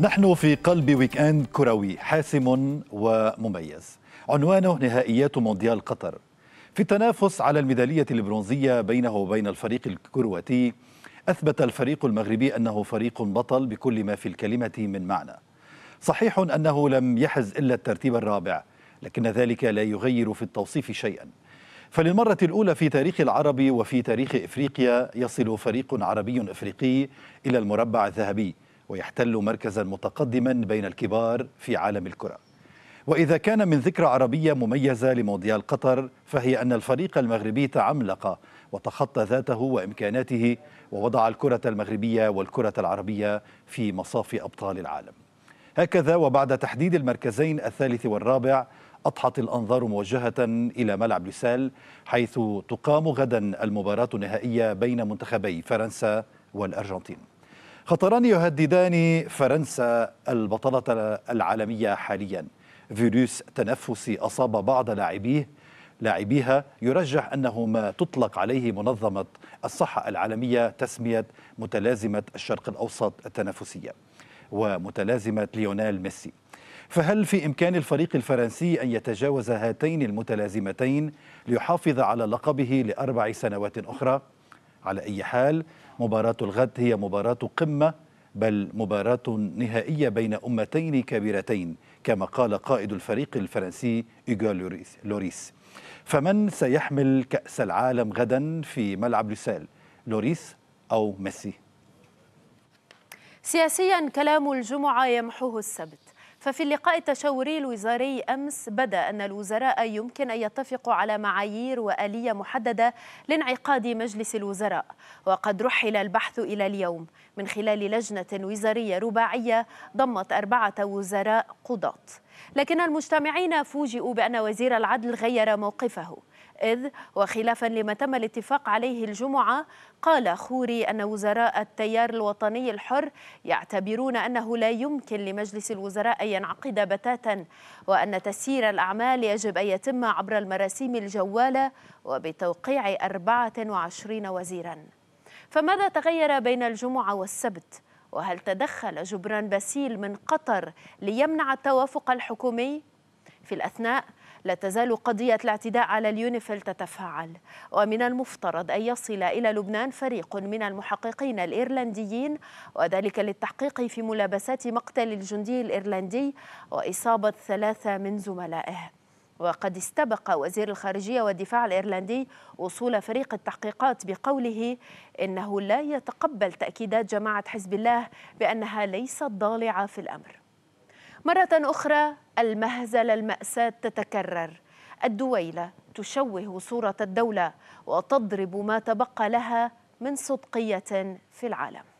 نحن في قلب ويك اند كروي حاسم ومميز عنوانه نهائيات مونديال قطر في التنافس على الميدالية البرونزية بينه وبين الفريق الكرواتي أثبت الفريق المغربي أنه فريق بطل بكل ما في الكلمة من معنى صحيح أنه لم يحز إلا الترتيب الرابع لكن ذلك لا يغير في التوصيف شيئا فللمرة الأولى في تاريخ العرب وفي تاريخ إفريقيا يصل فريق عربي إفريقي إلى المربع الذهبي ويحتل مركزا متقدما بين الكبار في عالم الكرة وإذا كان من ذكرى عربية مميزة لمونديال قطر فهي أن الفريق المغربي تعملق وتخطى ذاته وإمكاناته ووضع الكرة المغربية والكرة العربية في مصاف أبطال العالم هكذا وبعد تحديد المركزين الثالث والرابع أضحت الأنظار موجهة إلى ملعب لوسال حيث تقام غدا المباراة النهائية بين منتخبي فرنسا والأرجنتين خطران يهددان فرنسا البطلة العالمية حاليا فيروس تنفسي أصاب بعض لاعبيه لاعبيها يرجح أنه ما تطلق عليه منظمة الصحة العالمية تسمية متلازمة الشرق الأوسط التنفسية ومتلازمة ليونيل ميسي فهل في إمكان الفريق الفرنسي أن يتجاوز هاتين المتلازمتين ليحافظ على لقبه لأربع سنوات أخرى؟ على أي حال مباراة الغد هي مباراة قمة بل مباراة نهائية بين أمتين كبيرتين كما قال قائد الفريق الفرنسي إيغول لوريس فمن سيحمل كأس العالم غدا في ملعب لوسيل لوريس أو ميسي سياسيا كلام الجمعة يمحوه السبت ففي اللقاء التشاوري الوزاري أمس بدا أن الوزراء يمكن أن يتفقوا على معايير وآلية محددة لانعقاد مجلس الوزراء وقد رحل البحث إلى اليوم من خلال لجنة وزارية رباعية ضمت أربعة وزراء قضاة لكن المجتمعين فوجئوا بأن وزير العدل غير موقفه إذ وخلافا لما تم الاتفاق عليه الجمعة قال خوري أن وزراء التيار الوطني الحر يعتبرون أنه لا يمكن لمجلس الوزراء أن ينعقد بتاتا وأن تسيير الأعمال يجب أن يتم عبر المراسيم الجوالة وبتوقيع 24 وزيرا فماذا تغير بين الجمعة والسبت؟ وهل تدخل جبران باسيل من قطر ليمنع التوافق الحكومي؟ في الأثناء لا تزال قضية الاعتداء على اليونيفيل تتفاعل ومن المفترض أن يصل إلى لبنان فريق من المحققين الإيرلنديين وذلك للتحقيق في ملابسات مقتل الجندي الإيرلندي وإصابة ثلاثة من زملائه وقد استبق وزير الخارجية والدفاع الإيرلندي وصول فريق التحقيقات بقوله إنه لا يتقبل تأكيدات جماعة حزب الله بأنها ليست ضالعة في الأمر مرة أخرى المهزلة المأساة تتكرر الدويلة تشوه صورة الدولة وتضرب ما تبقى لها من صدقية في العالم